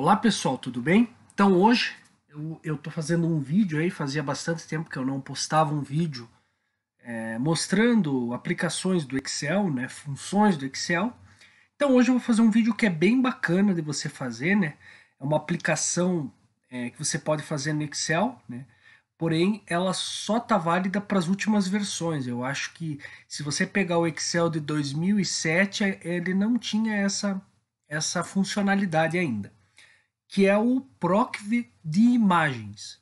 Olá pessoal, tudo bem? Então hoje eu estou fazendo um vídeo aí, fazia bastante tempo que eu não postava um vídeo é, mostrando aplicações do Excel, né, funções do Excel. Então hoje eu vou fazer um vídeo que é bem bacana de você fazer, né? É uma aplicação é, que você pode fazer no Excel, né? Porém, ela só tá válida para as últimas versões. Eu acho que se você pegar o Excel de 2007, é, ele não tinha essa, essa funcionalidade ainda que é o PROCV de imagens.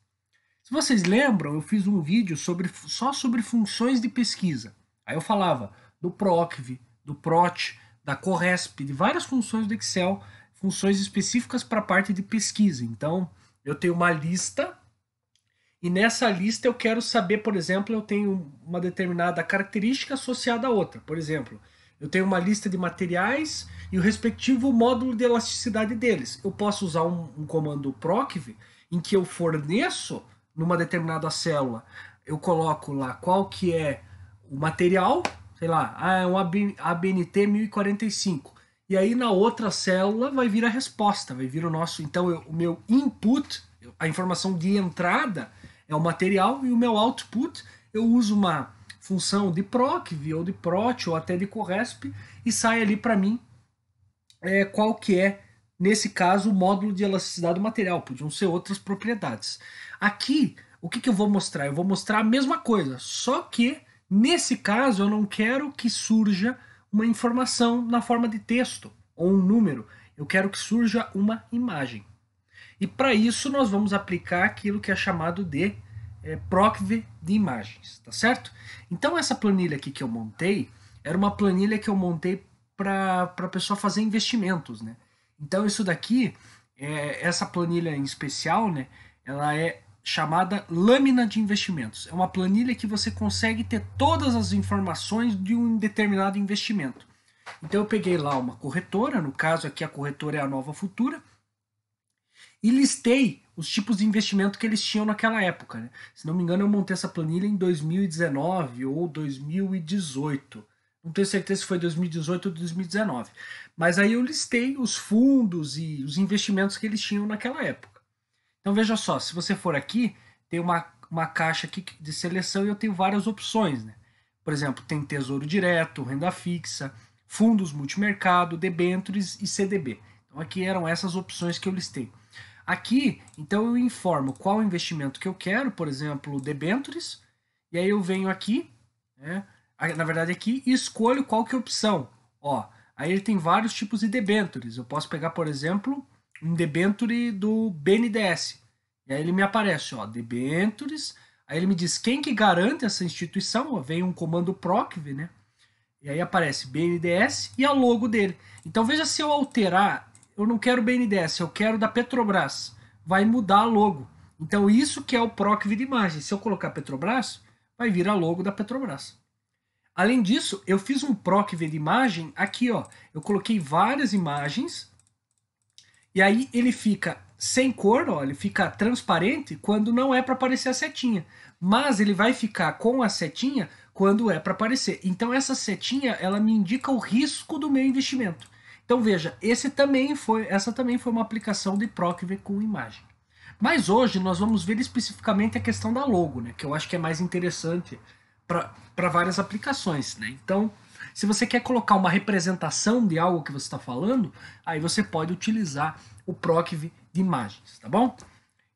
Se vocês lembram, eu fiz um vídeo sobre, só sobre funções de pesquisa. Aí eu falava do PROCV, do PROT, da CORRESP, de várias funções do Excel, funções específicas para a parte de pesquisa. Então, eu tenho uma lista e nessa lista eu quero saber, por exemplo, eu tenho uma determinada característica associada a outra. Por exemplo, eu tenho uma lista de materiais e o respectivo módulo de elasticidade deles. Eu posso usar um, um comando PROCV em que eu forneço numa determinada célula, eu coloco lá qual que é o material, sei lá, ah, é um ABNT 1045. E aí na outra célula vai vir a resposta, vai vir o nosso, então eu, o meu input, a informação de entrada é o material e o meu output, eu uso uma função de PROC, ou de PROT ou até de CORRESP e sai ali para mim é, qual que é, nesse caso, o módulo de elasticidade do material. Podiam ser outras propriedades. Aqui, o que, que eu vou mostrar? Eu vou mostrar a mesma coisa, só que nesse caso eu não quero que surja uma informação na forma de texto ou um número. Eu quero que surja uma imagem. E para isso nós vamos aplicar aquilo que é chamado de é, procve de imagens, tá certo? Então essa planilha aqui que eu montei era uma planilha que eu montei para a pessoa fazer investimentos, né? Então isso daqui, é, essa planilha em especial, né? Ela é chamada lâmina de investimentos. É uma planilha que você consegue ter todas as informações de um determinado investimento. Então eu peguei lá uma corretora, no caso aqui a corretora é a Nova Futura, e listei os tipos de investimento que eles tinham naquela época. Né? Se não me engano, eu montei essa planilha em 2019 ou 2018. Não tenho certeza se foi 2018 ou 2019. Mas aí eu listei os fundos e os investimentos que eles tinham naquela época. Então veja só, se você for aqui, tem uma, uma caixa aqui de seleção e eu tenho várias opções. Né? Por exemplo, tem tesouro direto, renda fixa, fundos multimercado, debentures e CDB. Então aqui eram essas opções que eu listei. Aqui, então eu informo qual investimento que eu quero, por exemplo, debentures, e aí eu venho aqui, né, na verdade aqui, e escolho qual que é a opção. Ó, aí ele tem vários tipos de debentures. Eu posso pegar, por exemplo, um debenture do BNDES. E aí ele me aparece, ó, debentures. Aí ele me diz quem que garante essa instituição. Ó, vem um comando PROCV, né? E aí aparece BNDES e a logo dele. Então veja se eu alterar eu não quero BNDES, eu quero da Petrobras. Vai mudar a logo. Então, isso que é o PROC vira imagem. Se eu colocar Petrobras, vai vir a logo da Petrobras. Além disso, eu fiz um PROC vira imagem aqui, ó. Eu coloquei várias imagens e aí ele fica sem cor, ó, ele fica transparente quando não é para aparecer a setinha. Mas ele vai ficar com a setinha quando é para aparecer. Então essa setinha, ela me indica o risco do meu investimento. Então veja, esse também foi, essa também foi uma aplicação de PROCV com imagem. Mas hoje nós vamos ver especificamente a questão da logo, né, que eu acho que é mais interessante para várias aplicações. Né? Então, se você quer colocar uma representação de algo que você está falando, aí você pode utilizar o PROCV de imagens, tá bom?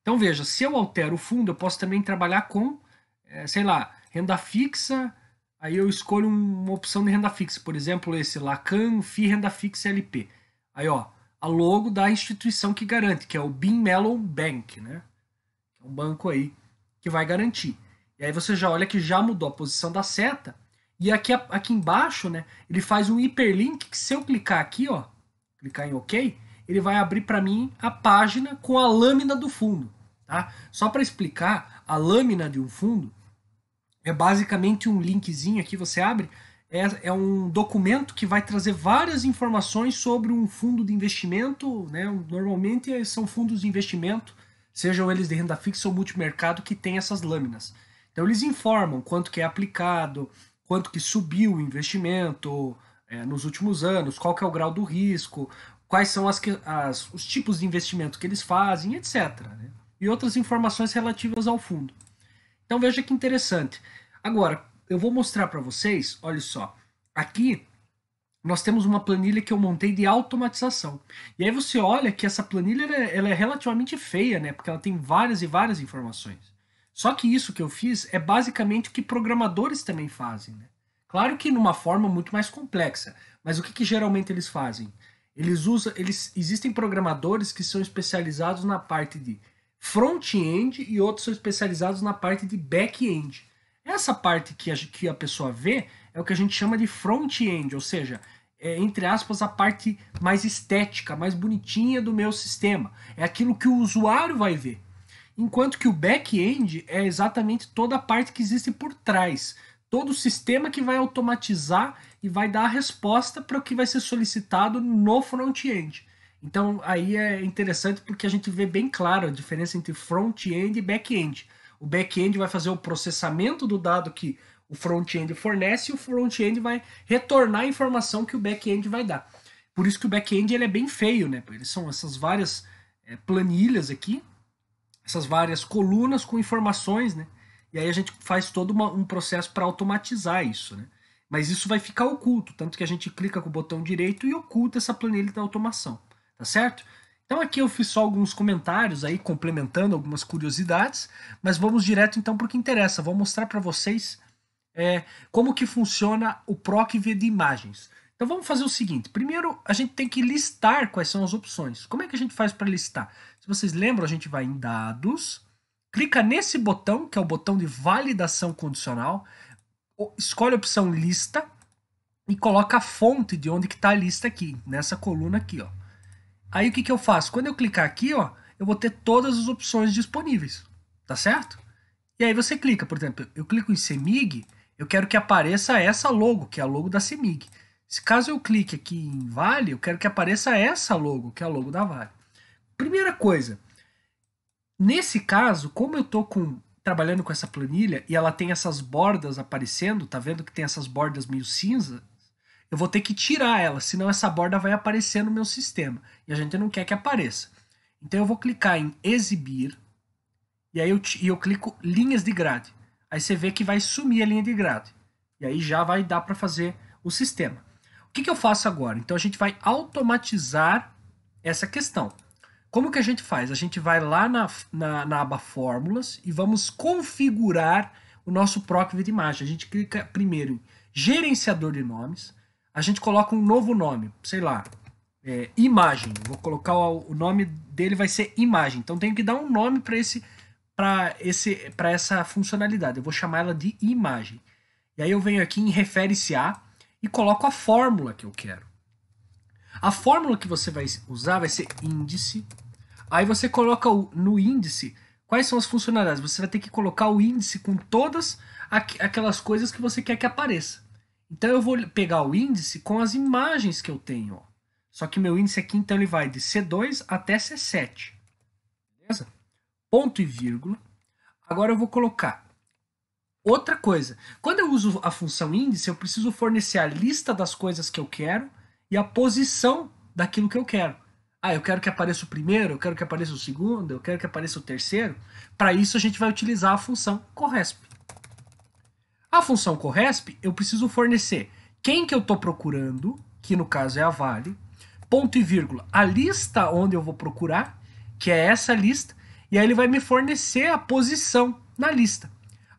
Então veja, se eu altero o fundo, eu posso também trabalhar com, é, sei lá, renda fixa, Aí eu escolho uma opção de renda fixa, por exemplo, esse Lacan FI Renda Fixa LP. Aí, ó, a logo da instituição que garante, que é o Bean Mellon Bank, né? É um banco aí que vai garantir. E aí você já olha que já mudou a posição da seta. E aqui, aqui embaixo, né, ele faz um hiperlink que se eu clicar aqui, ó, clicar em OK, ele vai abrir para mim a página com a lâmina do fundo, tá? Só para explicar, a lâmina de um fundo é basicamente um linkzinho aqui, você abre, é, é, um documento que vai trazer várias informações sobre um fundo de investimento, né? Normalmente eh, são fundos de investimento, sejam eles de renda fixa ou multimercado, que tem essas lâminas. Então eles informam quanto que é aplicado, quanto que subiu o investimento é, nos últimos anos, qual que é o grau do risco, quais são as, as os tipos de investimento que eles fazem, etc. Né? E outras informações relativas ao fundo. Então veja que interessante. Agora, eu vou mostrar para vocês, olha só. Aqui nós temos uma planilha que eu montei de automatização. E aí você olha que essa planilha é, ela é relativamente feia, né? Porque ela tem várias e várias informações. Só que isso que eu fiz é basicamente o que programadores também fazem, né? Claro que numa forma muito mais complexa, mas o que, que geralmente eles fazem? Eles usam, eles existem programadores que são especializados na parte de front-end e outros são especializados na parte de back-end. Essa parte que a, que a pessoa vê é o que a gente chama de front-end, ou seja, é, entre aspas, a parte mais estética, mais bonitinha do meu sistema. É aquilo que o usuário vai ver. Enquanto que o back-end é exatamente toda a parte que existe por trás. Todo o sistema que vai automatizar e vai dar a resposta para o que vai ser solicitado no front-end. Então aí é interessante porque a gente vê bem claro a diferença entre front-end e back-end. O back-end vai fazer o processamento do dado que o front-end fornece e o front-end vai retornar a informação que o back-end vai dar. Por isso que o back-end ele é bem feio, né? Eles são essas várias é, planilhas aqui, essas várias colunas com informações, né? E aí a gente faz todo uma, um processo para automatizar isso, né? Mas isso vai ficar oculto, tanto que a gente clica com o botão direito e oculta essa planilha da automação tá certo? Então aqui eu fiz só alguns comentários aí complementando algumas curiosidades, mas vamos direto então para o que interessa. Vou mostrar para vocês é, como que funciona o PROCV de imagens. Então vamos fazer o seguinte. Primeiro a gente tem que listar quais são as opções. Como é que a gente faz para listar? Se vocês lembram, a gente vai em dados, clica nesse botão, que é o botão de validação condicional, escolhe a opção lista e coloca a fonte de onde que está a lista aqui, nessa coluna aqui, ó. Aí o que, que eu faço? Quando eu clicar aqui, ó, eu vou ter todas as opções disponíveis, tá certo? E aí você clica, por exemplo, eu clico em CEMIG, eu quero que apareça essa logo, que é a logo da CEMIG. Se caso eu clique aqui em Vale, eu quero que apareça essa logo, que é a logo da Vale. Primeira coisa, nesse caso, como eu estou com, trabalhando com essa planilha e ela tem essas bordas aparecendo, tá vendo que tem essas bordas meio cinza? eu vou ter que tirar ela, senão essa borda vai aparecer no meu sistema. E a gente não quer que apareça. Então eu vou clicar em exibir, e aí eu, eu clico linhas de grade. Aí você vê que vai sumir a linha de grade. E aí já vai dar para fazer o sistema. O que, que eu faço agora? Então a gente vai automatizar essa questão. Como que a gente faz? A gente vai lá na, na, na, aba Fórmulas e vamos configurar o nosso PROC de imagem. A gente clica primeiro em Gerenciador de Nomes, a gente coloca um novo nome, sei lá, é, imagem. Vou colocar o, o, nome dele vai ser imagem. Então tenho que dar um nome para esse para esse para essa funcionalidade. Eu vou chamar ela de imagem. E aí eu venho aqui em refere-se a e coloco a fórmula que eu quero. A fórmula que você vai usar vai ser índice. Aí você coloca o, no índice quais são as funcionalidades. Você vai ter que colocar o índice com todas aqu aquelas coisas que você quer que apareça. Então eu vou pegar o índice com as imagens que eu tenho. Ó. Só que meu índice aqui então ele vai de C2 até C7. Beleza? Ponto e vírgula. Agora eu vou colocar outra coisa. Quando eu uso a função índice, eu preciso fornecer a lista das coisas que eu quero e a posição daquilo que eu quero. Ah, eu quero que apareça o primeiro, eu quero que apareça o segundo, eu quero que apareça o terceiro. Para isso a gente vai utilizar a função corresp. A função CORRESP, eu preciso fornecer quem que eu estou procurando, que no caso é a Vale, ponto e vírgula, a lista onde eu vou procurar, que é essa lista, e aí ele vai me fornecer a posição na lista.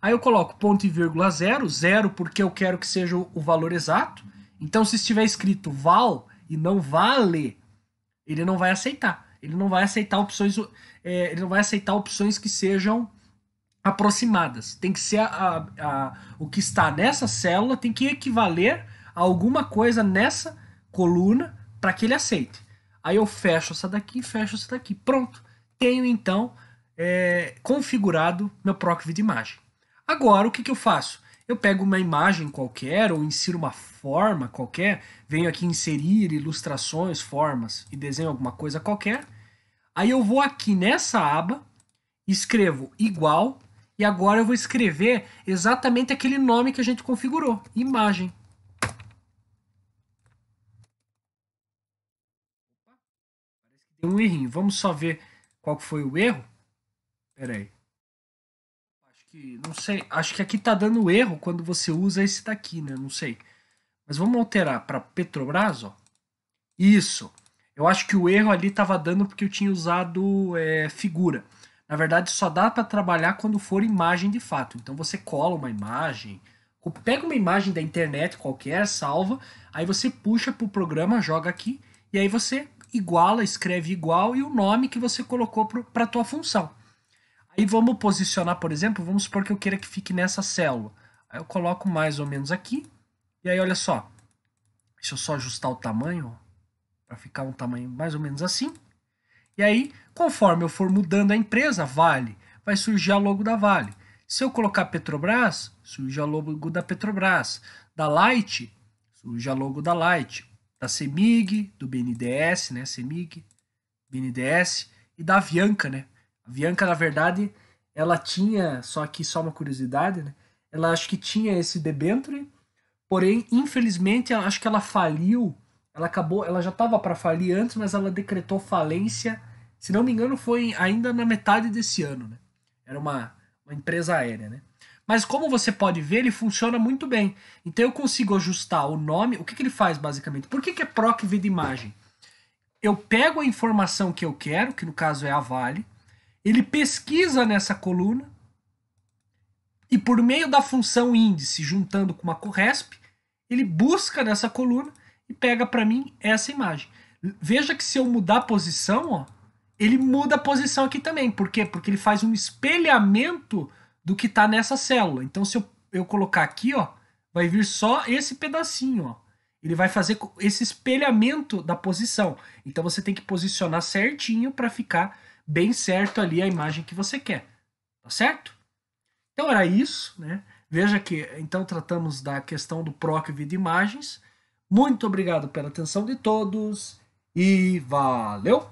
Aí eu coloco ponto e vírgula zero, zero porque eu quero que seja o valor exato. Então, se estiver escrito val e não vale, ele não vai aceitar. Ele não vai aceitar opções, é, ele não vai aceitar opções que sejam aproximadas. Tem que ser a, a, a, o que está nessa célula tem que equivaler a alguma coisa nessa coluna para que ele aceite. Aí eu fecho essa daqui, fecho essa daqui. Pronto. Tenho então é, configurado meu PROCV de imagem. Agora o que, que eu faço? Eu pego uma imagem qualquer ou insiro uma forma qualquer, venho aqui inserir ilustrações, formas e desenho alguma coisa qualquer. Aí eu vou aqui nessa aba, escrevo igual e agora eu vou escrever exatamente aquele nome que a gente configurou, imagem. deu um errinho. Vamos só ver qual foi o erro. Pera aí. Acho que, não sei, acho que aqui tá dando erro quando você usa esse daqui, né? Não sei. Mas vamos alterar para Petrobras, ó. Isso. Eu acho que o erro ali estava dando porque eu tinha usado é, figura. Na verdade, só dá para trabalhar quando for imagem de fato. Então você cola uma imagem, pega uma imagem da internet qualquer, salva, aí você puxa pro programa, joga aqui e aí você iguala, escreve igual e o nome que você colocou para tua função. Aí vamos posicionar, por exemplo, vamos supor que eu queira que fique nessa célula. Aí eu coloco mais ou menos aqui. E aí olha só. Deixa eu só ajustar o tamanho para ficar um tamanho mais ou menos assim. E aí, conforme eu for mudando a empresa, Vale, vai surgir a logo da Vale. Se eu colocar Petrobras, surge a logo da Petrobras. Da Light, surge a logo da Light. Da CEMIG, do BNDES, né? CEMIG, BNDES e da Avianca, né? A Avianca, na verdade, ela tinha, só aqui só uma curiosidade, né? Ela acho que tinha esse debenture, porém, infelizmente, acho que ela faliu ela acabou, ela já estava para falir antes, mas ela decretou falência, se não me engano, foi ainda na metade desse ano, né? Era uma, uma empresa aérea, né? Mas como você pode ver, ele funciona muito bem. Então eu consigo ajustar o nome. O que, que ele faz basicamente? Por que, que é PROC vida imagem? Eu pego a informação que eu quero, que no caso é a Vale, ele pesquisa nessa coluna e por meio da função índice, juntando com uma CORRESP, ele busca nessa coluna e pega para mim essa imagem. Veja que se eu mudar a posição, ó, ele muda a posição aqui também. Por quê? Porque ele faz um espelhamento do que está nessa célula. Então, se eu, eu colocar aqui, ó, vai vir só esse pedacinho, ó. Ele vai fazer esse espelhamento da posição. Então, você tem que posicionar certinho para ficar bem certo ali a imagem que você quer. Tá certo? Então, era isso, né? Veja que, então, tratamos da questão do PROC vídeo imagens muito obrigado pela atenção de todos e valeu!